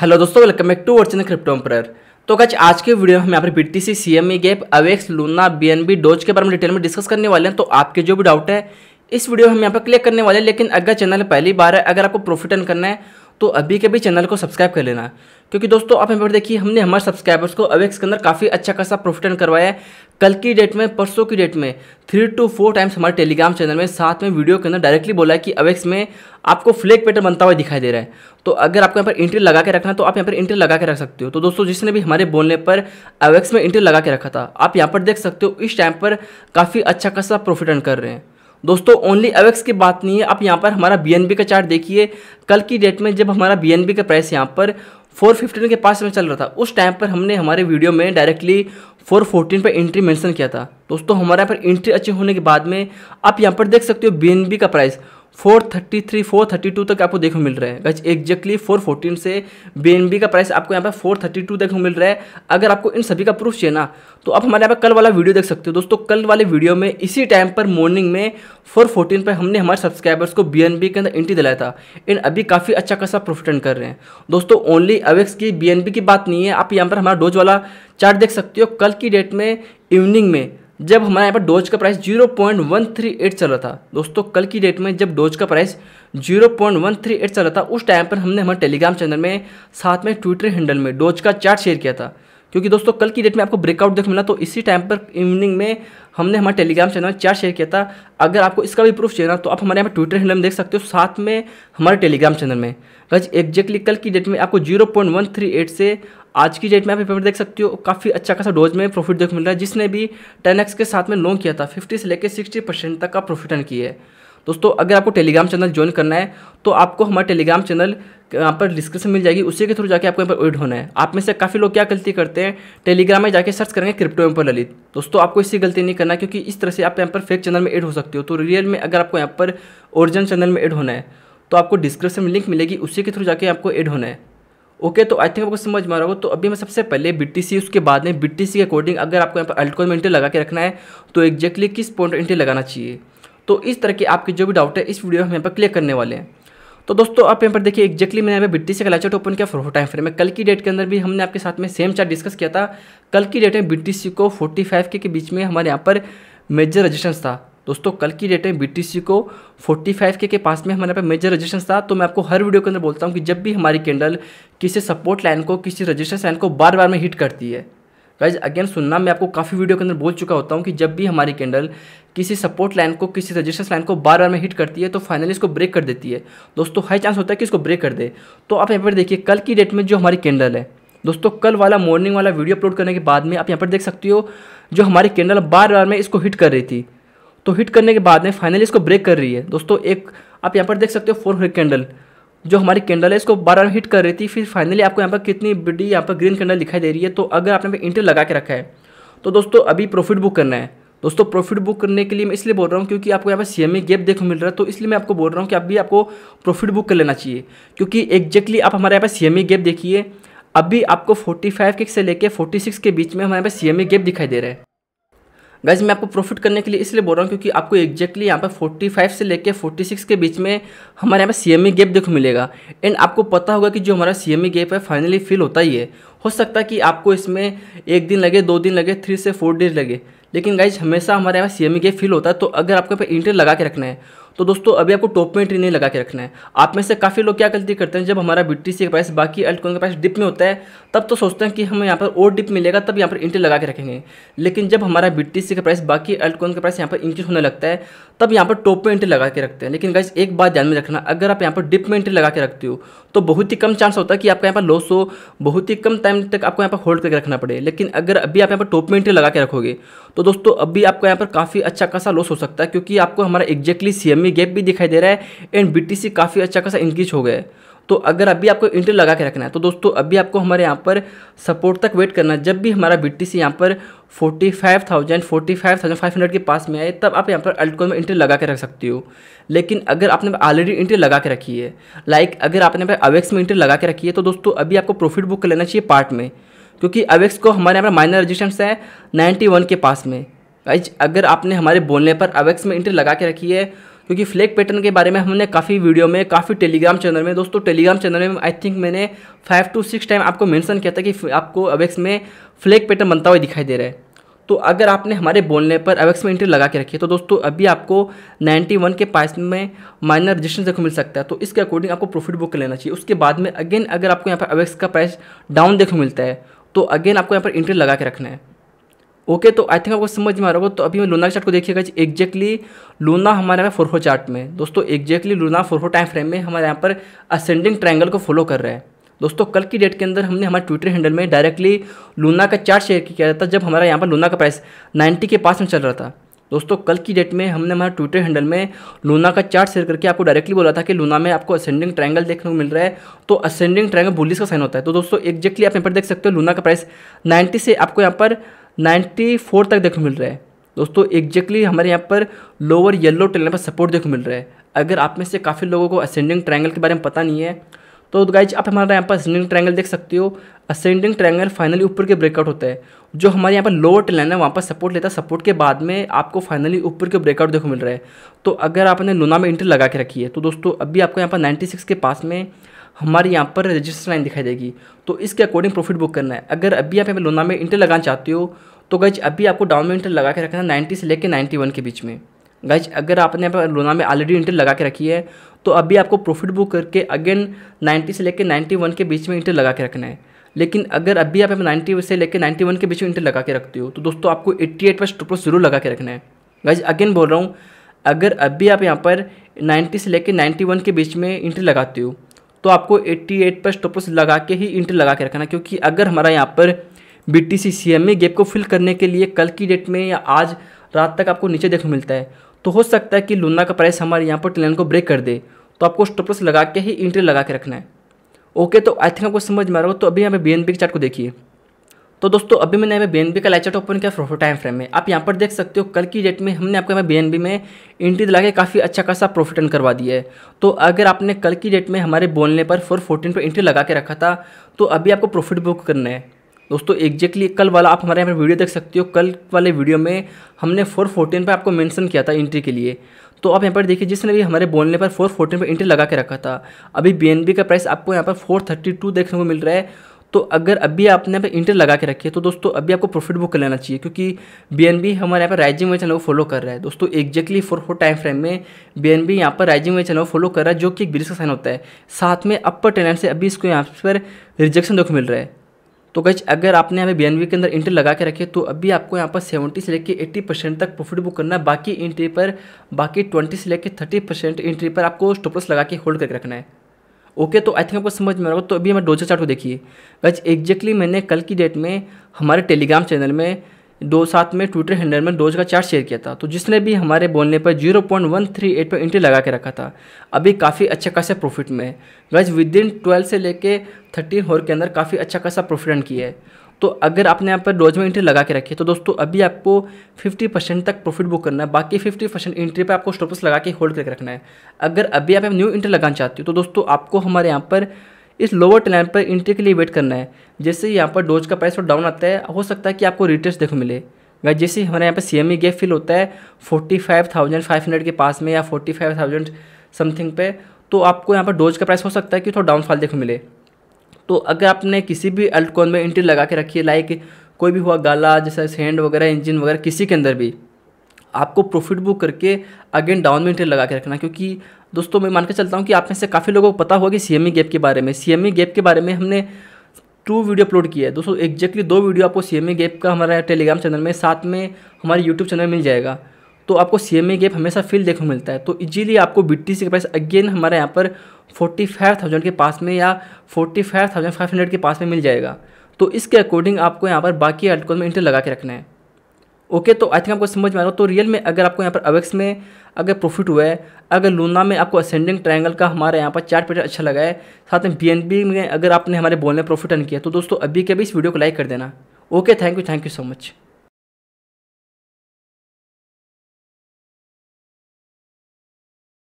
hello दोस्तों welcome back to वर्चिन crypto एम्पर तो कच आज के वीडियो में हम यहाँ पर B T C C M E gap Avax Luna B N B Doge के बारे में डिटेल में डिस्कस करने वाले हैं तो आपके जो भी डाउट है इस वीडियो में हम यहाँ पर क्लिक करने वाले हैं लेकिन अगर चैनल पहली बार है अगर आपको प्रॉफिट अर्न करना है तो अभी के भी चैनल को सब्सक्राइब कर लेना क्योंकि दोस्तों आप यहाँ पर देखिए हमने हमारे सब्सक्राइबर्स को अवेक्स के अंदर काफ़ी अच्छा खासा प्रॉफिट एंड करवाया है कल की डेट में परसों की डेट में थ्री टू फोर टाइम्स हमारे टेलीग्राम चैनल में साथ में वीडियो के अंदर डायरेक्टली बोला है कि अवेक्स में आपको फ्लैग पेटर बनता हुआ दिखाई दे रहा है तो अगर आपको यहाँ पर इंट्री लगा के रखना है तो आप यहाँ पर इंट्री लगा के रख सकते हो तो दोस्तों जिसने भी हमारे बोलने पर अवेक्स में इंट्री लगा के रखा था आप यहाँ पर देख सकते हो इस टाइम पर काफ़ी अच्छा खासा प्रॉफिट एंड कर रहे हैं दोस्तों ओनली अवेक्स की बात नहीं है आप यहाँ पर हमारा बी का चार्ट देखिए कल की डेट में जब हमारा बी का प्राइस यहाँ पर फोर फिफ्टीन के पास में चल रहा था उस टाइम पर हमने हमारे वीडियो में डायरेक्टली फोर फोर्टीन पर एंट्री मेंशन किया था दोस्तों हमारे यहाँ पर एंट्री अच्छी होने के बाद में आप यहाँ पर देख सकते हो बी का प्राइस 433 432 तक आपको देखने मिल रहा है गज एक्जैक्टली 414 से बी का प्राइस आपको यहाँ पर 432 देखने मिल रहा है अगर आपको इन सभी का प्रूफ चाहिए ना तो आप हमारे यहाँ पर कल वाला वीडियो देख सकते हो दोस्तों कल वाले वीडियो में इसी टाइम पर मॉर्निंग में 414 पर हमने हमारे सब्सक्राइबर्स को बी के अंदर एंट्री दिलाया था इन अभी काफ़ी अच्छा खासा प्रोफिट रन कर रहे हैं दोस्तों ओनली अवेक्स की बी की बात नहीं है आप यहाँ पर हमारा डोज वाला चार्ट देख सकते हो कल की डेट में इवनिंग में जब हमारे यहाँ पर डोज का प्राइस 0.138 चल रहा था दोस्तों कल की डेट में जब डोज का प्राइस 0.138 चल रहा था उस टाइम पर हमने हमारे टेलीग्राम चैनल में साथ में ट्विटर हैंडल में डोज का चार्ट शेयर किया था क्योंकि दोस्तों कल की डेट में आपको ब्रेकआउट देख मिला तो इसी टाइम पर इवनिंग में हमने हमारे टेलीग्राम चैनल में चार शेयर किया था अगर आपको इसका भी प्रूफ चाहिए ना तो आप हमारे यहाँ पर ट्विटर हैंडल में देख सकते हो साथ में हमारे टेलीग्राम चैनल में गज एग्जैक्टली कल की डेट में आपको zero point one three eight से आज की डेट में आप पेपर देख सकते हो काफ़ी अच्छा खासा डोज में प्रॉफिट देख मिल रहा है जिसने भी टेन एक्स के साथ में लॉन्ग किया था फिफ्टी से लेकर सिक्सटी परसेंट तक का प्रॉफिट रन किया है दोस्तों अगर आपको टेलीग्राम चैनल ज्वाइन करना है तो आपको हमारा टेलीग्राम चैनल यहाँ पर डिस्क्रिप्शन मिल जाएगी उसी के थ्रू जाके आपको यहाँ पर एड होना है आप में से काफ़ी लोग क्या गलती करते हैं टेलीग्राम में जाके सर्च करेंगे क्रिप्टो पर ललित दोस्तों आपको इससे गलती नहीं करना क्योंकि इस तरह से आप यहाँ पर फेक चैनल में एड हो सकते हो तो रियल में अगर आपको यहाँ पर ओरिजिनल चैनल में एड होना है तो आपको डिस्क्रिप्शन में लिंक मिलेगी उसी के थ्रू जाके आपको एड होना है ओके तो आई थिंक आपको समझ में आ रहा होगा तो अभी मैं सबसे पहले बी उसके बाद में बी के अकॉर्डिंग अगर आपको यहाँ पर अल्टकॉन में इंटर लगा के रखना है तो एक्जैक्टली किस पॉइंट इंटर लगाना चाहिए तो इस तरह के आपके जो भी डाउट है इस वीडियो में हम यहाँ पर क्लियर करने वाले हैं तो दोस्तों आप यहाँ पर देखिए एक्जैक्टली मैंने यहाँ टी बिट्टी से कलाचट ओपन किया फोर टाइम फ्रेम में कल की डेट के अंदर भी हमने आपके साथ में सेम चार्ट डिस्कस किया था कल की डेट में सी को फोर्टी के, के बीच में हमारे यहाँ पर मेजर रजिस्टेंस था दोस्तों कल की डेट में सी को 45 के के पास में हमारे यहाँ पर मेजर रजिस्टेंस था तो मैं आपको हर वीडियो के अंदर बोलता हूँ कि जब भी हमारी कैंडल किसी सपोर्ट लाइन को किसी रजिस्टेंस लाइन को बार बार में हिट करती है गाइज अगेन सुनना मैं आपको काफ़ी वीडियो के अंदर बोल चुका होता हूँ कि जब भी हमारी कैंडल किसी सपोर्ट लाइन को किसी रजिस्टेंस लाइन को बार बार में हिट करती है तो फाइनली इसको ब्रेक कर देती है दोस्तों हाई चांस होता है कि इसको ब्रेक कर दे तो आप यहाँ पर देखिए कल की डेट में जो हमारी कैंडल है दोस्तों कल वाला मॉर्निंग वाला वीडियो अपलोड करने के बाद में आप यहाँ पर देख सकती हो जो हमारी कैंडल बार बार में इसको हिट कर रही थी तो हिट करने के बाद में फाइनली इसको ब्रेक कर रही है दोस्तों एक आप यहाँ पर देख सकते हो फोर कैंडल जो हमारी कैंडल है इसको बार बार हिट कर रही थी फिर फाइनली आपको यहाँ पर कितनी बड़ी यहाँ पर ग्रीन कैंडल दिखाई दे रही है तो अगर आपने पे इंटर लगा के रखा है तो दोस्तों अभी प्रॉफिट बुक करना है दोस्तों प्रॉफिट बुक करने के लिए मैं इसलिए बोल रहा हूँ क्योंकि आपको यहाँ पर सी एम गैप देखने मिल रहा है तो इसलिए मैं आपको बोल रहा हूँ कि अभी आपको प्रॉफिट बुक कर लेना चाहिए क्योंकि एग्जैक्टली आप हमारे यहाँ पर सी एम गैप देखिए अभी आपको 45 के से फोर्टी 46 के बीच में हमारे यहाँ पर सी एम गैप दिखाई दे रहा है गाइज मैं आपको प्रॉफिट करने के लिए इसलिए बोल रहा हूँ क्योंकि आपको एक्जैक्टली यहाँ पर 45 से लेकर 46 के बीच में हमारे यहाँ पर सी एम गैप देखो मिलेगा एंड आपको पता होगा कि जो हमारा सी एम गैप है फाइनली फिल होता ही है हो सकता है कि आपको इसमें एक दिन लगे दो दिन लगे थ्री से फोर डेज लगे लेकिन गाइज हमेशा हमारे यहाँ सी एम गैप फिल होता है तो अगर आपको यहाँ पर इंटर लगा के रखना है तो दोस्तों अभी आपको टॉप में एंट्री नहीं लगा के रखना है आप में से काफ़ी लोग क्या गलती करते हैं जब हमारा बी टी सी का प्राइस बाकी अल्टकॉइन का प्राइस डिप में होता है तब तो सोचते हैं कि हमें यहाँ पर और डिप मिलेगा तब यहाँ पर एंट्री लगा के रखेंगे लेकिन जब हमारा बी टी सी का प्राइस बाकी अल्टकॉइन का प्राइस यहाँ पर इंक्रीज होने लगता है तब यहाँ पर टॉप में एंट्री लगा के रखते हैं लेकिन गाइस एक बात ध्यान में रखना अगर आप यहाँ पर डिप में एंट्री लगा के रखते हो तो बहुत ही कम चांस होता है कि आपका यहाँ पर लॉस हो बहुत ही कम टाइम तक आपको यहाँ पर होल्ड करके रखना पड़े लेकिन अगर अभी आप यहाँ पर टॉप में एंट्री लगा के रखोगे तो दोस्तों अभी आपको यहाँ पर काफ़ी अच्छा खासा लॉस हो सकता है क्योंकि आपको हमारा एग्जैक्टली सी में गैप भी दिखाई दे रहा है एंड बीटीसी काफ़ी अच्छा खासा इंक्रीज हो गया है तो अगर अभी आपको इंटर लगा के रखना है तो दोस्तों अभी आपको हमारे यहाँ पर सपोर्ट तक वेट करना है जब भी हमारा बी टी सी यहाँ पर forty five thousand forty five thousand five hundred के पास में आए तब आप यहाँ पर अल्टकॉइन में इंटर लगा के रख सकती हो लेकिन अगर आपने ऑलरेडी इंटर लगा के रखी है लाइक अगर आपने अवेक्स में इंटर लगा के रखी है तो दोस्तों अभी आपको प्रॉफिट बुक कर लेना चाहिए पार्ट में क्योंकि अवेक्स को हमारे यहाँ पर माइनर रजिस्टेंस है नाइन्टी के पास में अगर आपने हमारे बोलने पर अवेक्स में इंटर लगा के रखी है क्योंकि फ्लैग पैटर्न के बारे में हमने काफ़ी वीडियो में काफ़ी टेलीग्राम चैनल में दोस्तों टेलीग्राम चैनल में आई थिंक मैंने फाइव टू सिक्स टाइम आपको मैंसन किया था कि आपको अवेक्स में फ्लैग पैटर्न बनता हुआ दिखाई दे रहा है तो अगर आपने हमारे बोलने पर अवेक्स में एंट्री लगा के रखी है तो दोस्तों अभी आपको 91 के पास में माइनर रजिस्ट्रेशन देखो मिल सकता है तो इसके अकॉर्डिंग आपको प्रॉफिट बुक कर लेना चाहिए उसके बाद में अगेन अगर आपको यहाँ पर अवेक्स का प्राइस डाउन देखो मिलता है तो अगेन आपको यहाँ पर एंट्री लगा के रखना है ओके तो आई थिंक आपको समझ में आ रहा होगा तो अभी मैं लूना चार्ट को देखिएगा एक्जैक्टली लूना हमारे यहाँ फोरहो चार्ट में दोस्तों exactly Luna four hour time frame में हमारे यहाँ पर असेंडिंग ट्रायंगल को फॉलो कर रहा है दोस्तों कल की डेट के अंदर हमने हमारे ट्विटर हैंडल में डायरेक्टली लूना का चार्ट शेयर किया था जब हमारा यहाँ पर लूना का प्राइस नाइन्टी के पास में चल रहा था दोस्तों कल की डेट में हमने हमारे ट्विटर हैंडल में लूना का चार्ट शेयर करके आपको डायरेक्टली बोला था कि लूना में आपको असेंडिंग ट्रायंगल देखने को मिल रहा है तो असेंडिंग ट्रायंगल बुलिस का साइन होता है तो दोस्तों एक्जैक्टली आप यहाँ पर देख सकते हो लूना का प्राइस नाइन्टी से आपको यहाँ पर नाइन्टी फोर तक देखने मिल रहा है दोस्तों एग्जैक्टली हमारे यहाँ पर लोअर येलो ट्रेलर पर सपोर्ट देखने मिल रहा है अगर आप में से काफ़ी लोगों को असेंडिंग ट्रायंगल के बारे में पता नहीं है तो गाइज आप हमारे यहाँ पर असेंडिंग ट्रायंगल देख सकते हो असेंडिंग ट्रायंगल फाइनली ऊपर के ब्रेकआउट होता है जो हमारे यहाँ पर लोअर टेलन है वहाँ पर सपोर्ट लेता है सपोर्ट के बाद में आपको फाइनली ऊपर के ब्रेकआउट देखो मिल रहा है तो अगर आपने लोना में इंटर लगा के रखी है तो दोस्तों अभी आपको यहाँ पर नाइन्टी के पास में हमारे यहाँ पर रजिस्टर लाइन दिखाई देगी तो इसके अकॉर्डिंग प्रॉफिट बुक करना है अगर अभी आप यहाँ लोना में इंटर लगाना चाहते हो तो गज अभी आपको डाउन में इंटर लगा के रखना है नाइन्टी से लेकर नाइन्टी वन के बीच में गज अगर आपने यहाँ पर लोना में ऑलरेडी इंटर लगा के रखी है तो अभी आपको प्रॉफिट बुक करके अगेन नाइन्टी से लेकर नाइन्टी वन के बीच में इंटर लगा के रखना है लेकिन अगर अभी आप नाइन्टी से लेकर नाइन्टी वन के बीच में इंटर लगा के रखते हो तो दोस्तों आपको एट्टी एट पर स्टॉप जरूर लगा के रखना है गाइज अगेन बोल रहा हूँ अगर अभी आप यहाँ पर नाइन्टी से लेकर नाइन्टी वन के बीच में इंटर लगाते हो तो आपको 88 पर स्टॉप लॉस लगा के ही इंटर लगा के रखना क्योंकि अगर हमारा यहाँ पर B T C C M A gap को फिल करने के लिए कल की डेट में या आज रात तक आपको नीचे देखने मिलता है तो हो सकता है कि लूना का प्राइस हमारे यहाँ पर ट्रेन को ब्रेक कर दे तो आपको स्टॉप लॉस लगा के ही इंटर लगा के रखना है ओके तो आई थिंक आपको समझ में आ रहा हो तो अभी यहाँ पर बी एन बी के चार्ट को देखिए तो दोस्तों अभी मैंने यहाँ बी का लाइट ओपन किया प्रोफिट टाइम फ्रेम में आप यहाँ पर देख सकते हो कल की डेट में हमने आपको यहाँ बी में एंट्री दिला के काफ़ी अच्छा खासा प्रॉफिट अर्न करवा दिया है तो अगर आपने कल की डेट में हमारे बोलने पर फोर फोर्टीन पर एंट्री लगा के रखा था तो अभी आपको प्रॉफिट बुक करना है दोस्तों एग्जैक्टली कल वाला आप हमारे यहाँ पर वीडियो देख सकते हो कल वाले वीडियो में हमने फोर फोर्टीन पर आपको मैंसन किया था एंट्री के लिए तो आप यहाँ पर देखिए जिसने भी हमारे बोलने पर फोर फोर्टीन पर एंट्री लगा के रखा था अभी बी का प्राइस आपको यहाँ पर फोर थर्टी टू देखने को मिल रहा है तो अगर अभी आपने यहाँ पर इंटर लगा के रखी है तो दोस्तों अभी आपको प्रॉफिट बुक कर लेना चाहिए क्योंकि बी हमारे यहाँ पर राइजिंग वे चैनल को फॉलो कर रहा है दोस्तों exactly four four time frame में बी एन बी यहाँ पर राइजिंग वे चैनल को फॉलो कर रहा है जो कि एक ब्रिज का साइन होता है साथ में अपर टेनेंट से अभी इसको यहाँ पर रिजेक्शन देखो मिल रहा है तो कच अगर आपने यहाँ पे बी के अंदर इंटर लगा के रखे तो अभी आपको यहाँ पर 70 से लेकर 80 परसेंट तक प्रॉफिट बुक करना है बाकी इंट्री पर बाकी 20 से लेकर 30 परसेंट इंट्री पर आपको स्टॉपलस लगा के होल्ड करके रखना है ओके तो आई थिंक आपको समझ में आएगा तो अभी हमें डोजा चार्ट को देखिए गज एग्जैक्टली मैंने कल की डेट में हमारे टेलीग्राम चैनल में दो साथ में ट्विटर हैंडल में डोज का चार्ट शेयर किया था तो जिसने भी हमारे बोलने पर 0.138 पर इंट्री लगा के रखा था अभी काफ़ी अच्छा खासा प्रॉफिट में है गज विद इन ट्वेल्व से लेके थर्टीन होर के अंदर काफ़ी अच्छा खासा प्रॉफिट रन किया है तो अगर आपने यहाँ पर रोज में एंट्री लगा के रखी तो दोस्तों अभी आपको 50 परसेंट तक प्रॉफिट बुक करना है बाकी 50 परसेंट एंट्री पर आपको स्टॉपस लगा के होल्ड करके रखना है अगर अभी आप न्यू एंट्री लगाना चाहते हो तो दोस्तों आपको हमारे यहाँ पर इस लोअर टेलाइन पर एंट्री के लिए वेट करना है जैसे यहाँ पर डोज का प्राइस थोड़ा डाउन आता है हो सकता है कि आपको रिटर्स देखो मिले या जैसे हमारे यहाँ पर C M E gap fill होता है forty five thousand five hundred के पास में या फोर्टी फाइव थाउजेंड समथिंग पे तो आपको यहाँ पर डोज का प्राइस हो सकता है कि थोड़ा डाउनफॉल देखो मिले तो अगर आपने किसी भी अल्ट में इंट्री लगा के रखी है लाइक कोई भी हुआ गाला जैसा सेंड वगैरह इंजन वगैरह किसी के अंदर भी आपको प्रॉफिट बुक करके अगेन डाउन में इंट्री लगा के रखना क्योंकि दोस्तों मैं मान के चलता हूँ कि आप में से काफ़ी लोगों को पता होगा कि सी गैप e के बारे में सी गैप e के बारे में हमने टू वीडियो अपलोड किया है दोस्तों एग्जैक्टली दो वीडियो आपको सी गैप e का हमारा टेलीग्राम चैनल में साथ में हमारे यूट्यूब चैनल मिल जाएगा तो आपको सी गैप हमेशा फील देखने मिलता है तो इजीली आपको बी के प्राइस अगेन हमारे यहाँ पर फोर्टी फाइव थाउजेंड के पास में या forty five thousand five hundred के पास में मिल जाएगा तो इसके अकॉर्डिंग आपको यहाँ पर बाकी आर्टिकल में इंटर लगा के रखना है ओके तो आई थिंक आपको समझ में आ रहा हो तो रियल में अगर आपको यहाँ पर अवेक्स में अगर प्रॉफिट हुआ है अगर लूना में आपको असेंडिंग ट्रायंगल का हमारे यहाँ पर चार्ट पेटर अच्छा लगा है साथ में बी में अगर आपने हमारे बोलने प्रॉफिट अन किया तो दोस्तों अभी के अभी इस वीडियो को लाइक कर देना okay thank you thank you so much